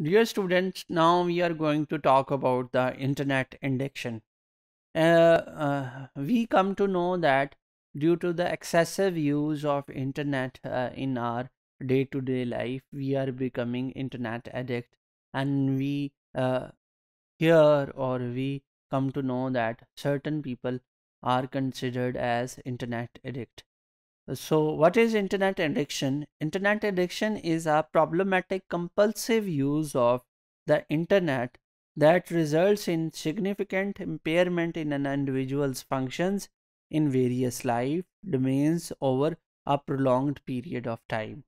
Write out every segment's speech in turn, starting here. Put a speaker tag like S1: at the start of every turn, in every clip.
S1: Dear students, now we are going to talk about the internet indexation. Uh, uh, we come to know that due to the excessive use of internet uh, in our day-to-day -day life, we are becoming internet addict and we uh, hear or we come to know that certain people are considered as internet addict. So what is internet addiction? Internet addiction is a problematic compulsive use of the internet that results in significant impairment in an individual's functions in various life domains over a prolonged period of time.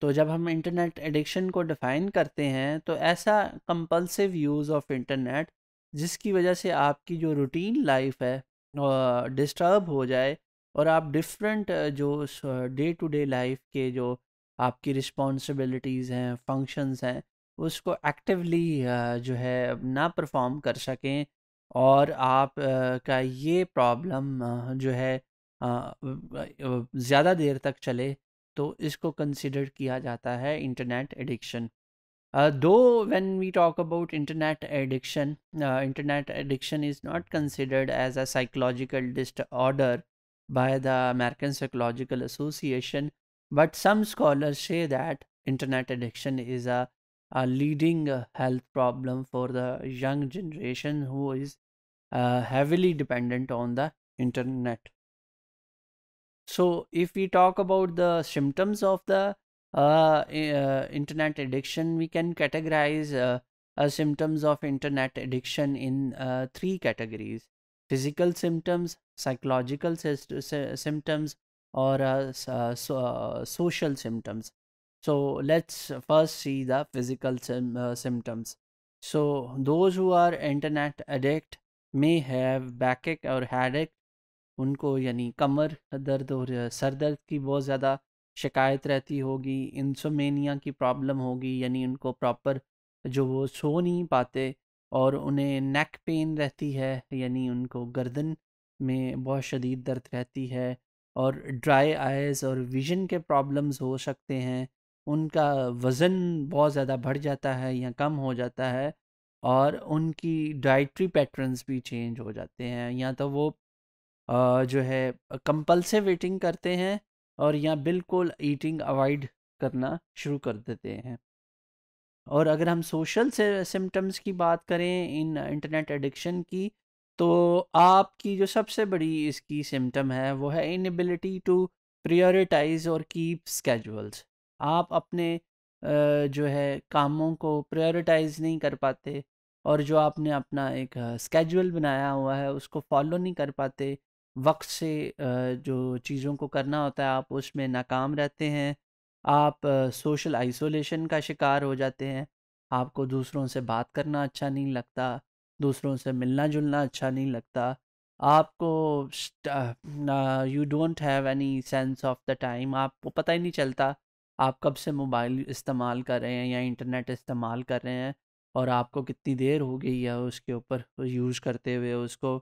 S1: तो जब हम internet addiction को define करते हैं तो ऐसा compulsive use of internet जिसकी वजह से आपकी जो रूटीन लाइफ है डिस्टर्ब हो जाए और आप डिफरेंट जो डे टू डे लाइफ के जो आपकी रिस्पॉन्सिबिलिटीज़ हैं फंक्शंस हैं उसको एक्टिवली जो है ना परफॉर्म कर सकें और आप का ये प्रॉब्लम जो है ज़्यादा देर तक चले तो इसको कंसिडर किया जाता है इंटरनेट एडिक्शन दो when we talk about internet addiction internet addiction is not considered as a psychological order by the American Psychological Association, but some scholars say that internet addiction is a, a leading uh, health problem for the young generation who is uh, heavily dependent on the internet. So, if we talk about the symptoms of the uh, uh, internet addiction, we can categorize uh, uh, symptoms of internet addiction in three categories. Physical symptoms psychological symptoms और social symptoms so let's first see the physical symptoms so those who are internet internet may have backache और headache उनको यानी कमर दर्द और sir दर्द की बहुत ज़्यादा शिकायत रहती होगी इंसोमेनिया की प्रॉब्लम होगी यानी उनको प्रॉपर जो वो सो नहीं पाते और उन्हें नेक पेन रहती है यानी उनको गर्दन में बहुत शदीद दर्द रहती है और ड्राई आइज़ और विजन के प्रॉब्लम्स हो सकते हैं उनका वज़न बहुत ज़्यादा बढ़ जाता है या कम हो जाता है और उनकी डाइट्री पैटर्न्स भी चेंज हो जाते हैं या तो वो जो है कंपल्सिव ईटिंग करते हैं और या बिल्कुल ईटिंग अवॉइड करना शुरू कर देते हैं और अगर हम सोशल सिम्टम्स की बात करें इन इंटरनेट एडिक्शन की तो आपकी जो सबसे बड़ी इसकी सिम्टम है वो है इनबिलिटी टू प्रायोरिटाइज और कीप स्केजुअल्स आप अपने जो है कामों को प्रायोरिटाइज नहीं कर पाते और जो आपने अपना एक स्केजुअल बनाया हुआ है उसको फॉलो नहीं कर पाते वक्त से जो चीज़ों को करना होता है आप उसमें नाकाम रहते हैं आप सोशल आइसोलेशन का शिकार हो जाते हैं आपको दूसरों से बात करना अच्छा नहीं लगता दूसरों से मिलना जुलना अच्छा नहीं लगता आपको you don't have any sense of the time आपको पता ही नहीं चलता आप कब से मोबाइल इस्तेमाल कर रहे हैं या इंटरनेट इस्तेमाल कर रहे हैं और आपको कितनी देर हो गई है उसके ऊपर यूज़ करते हुए उसको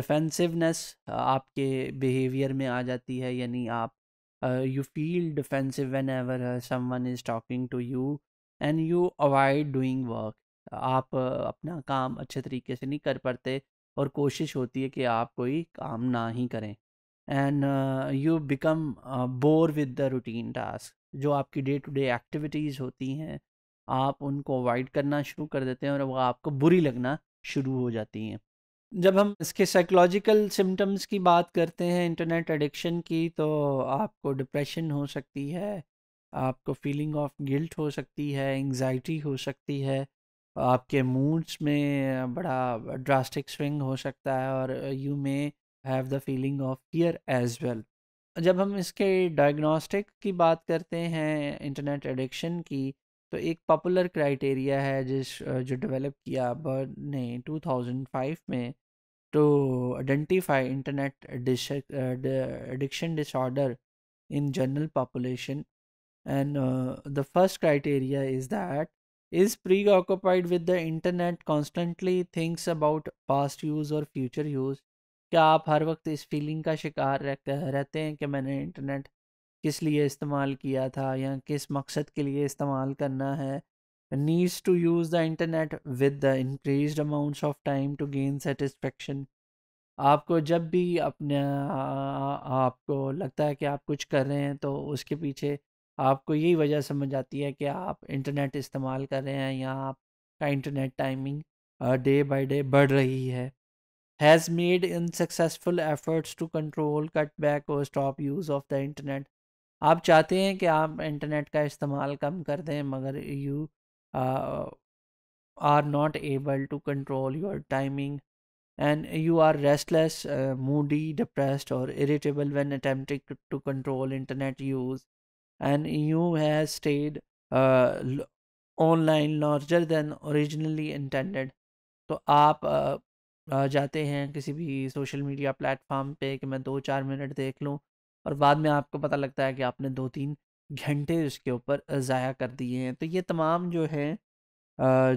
S1: डिफेंसिवनेस आपके बिहेवियर में आ जाती है यानी आप uh, you feel defensive whenever uh, someone is talking to you and you avoid doing work आप uh, अपना काम अच्छे तरीके से नहीं कर पाते और कोशिश होती है कि आप कोई काम ना ही करें and you become bore with the routine task जो आपकी डे टू डे एक्टिविटीज़ होती हैं आप उनको अवॉइड करना शुरू कर देते हैं और वो आपको बुरी लगना शुरू हो जाती हैं जब हम इसके साइकोलॉजिकल सिम्टम्स की बात करते हैं इंटरनेट एडिक्शन की तो आपको डिप्रेशन हो सकती है आपको फीलिंग ऑफ गिल्ट हो सकती है एंजाइटी हो सकती है आपके मूड्स में बड़ा ड्रास्टिक स्विंग हो सकता है और you may have the feeling of fear as well जब हम इसके डायग्नोस्टिक की बात करते हैं इंटरनेट एडिक्शन की तो एक पॉपुलर क्राइटेरिया है जिस जो डेवलप किया बर्ड ने 2005 में to identify internet addiction, addiction disorder in general population and uh, the first criteria is that is preoccupied with the internet constantly thinks about past use or future use क्या आप हर वक्त इस feeling का शिकार रहते हैं कि मैंने इंटरनेट किस लिए इस्तेमाल किया था या किस मकसद के लिए इस्तेमाल करना है needs to use the internet with the increased amounts of time to gain satisfaction आपको जब भी अपने आपको लगता है कि आप कुछ कर रहे हैं तो उसके पीछे आपको यही वजह समझ आती है कि आप इंटरनेट इस्तेमाल कर रहे हैं या आपका internet timing day by day बढ़ रही है has made in successful efforts to control cut back और stop use of the internet आप चाहते हैं कि आप इंटरनेट का इस्तेमाल कम कर दें मगर you uh, are not able to control your timing and you are restless uh, moody depressed or irritable when attempting to control internet use and you have stayed uh, online larger than originally intended तो आप uh, जाते हैं किसी भी social media platform पे कि मैं दो चार मिनट देख लूं और बाद में आपको पता लगता है कि आपने दो तीन घंटे उसके ऊपर ज़ाया कर दिए हैं तो ये तमाम जो है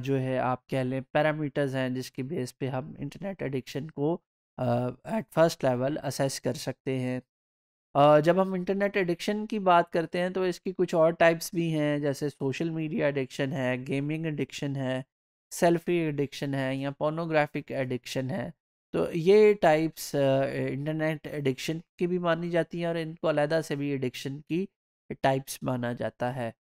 S1: जो है आप कह लें पैरामीटर्स हैं जिसके बेस पे हम इंटरनेट एडिक्शन को एट फर्स्ट लेवल असेस कर सकते हैं जब हम इंटरनेट एडिक्शन की बात करते हैं तो इसकी कुछ और टाइप्स भी हैं जैसे सोशल मीडिया एडिक्शन है गेमिंग एडिक्शन है सेल्फी एडिक्शन है या पोर्नोग्राफिक एडिक्शन है तो ये टाइप्स इंटरनेट एडिक्शन की भी मानी जाती हैं और इनको अलहदा से भी एडिक्शन की टाइप्स माना जाता है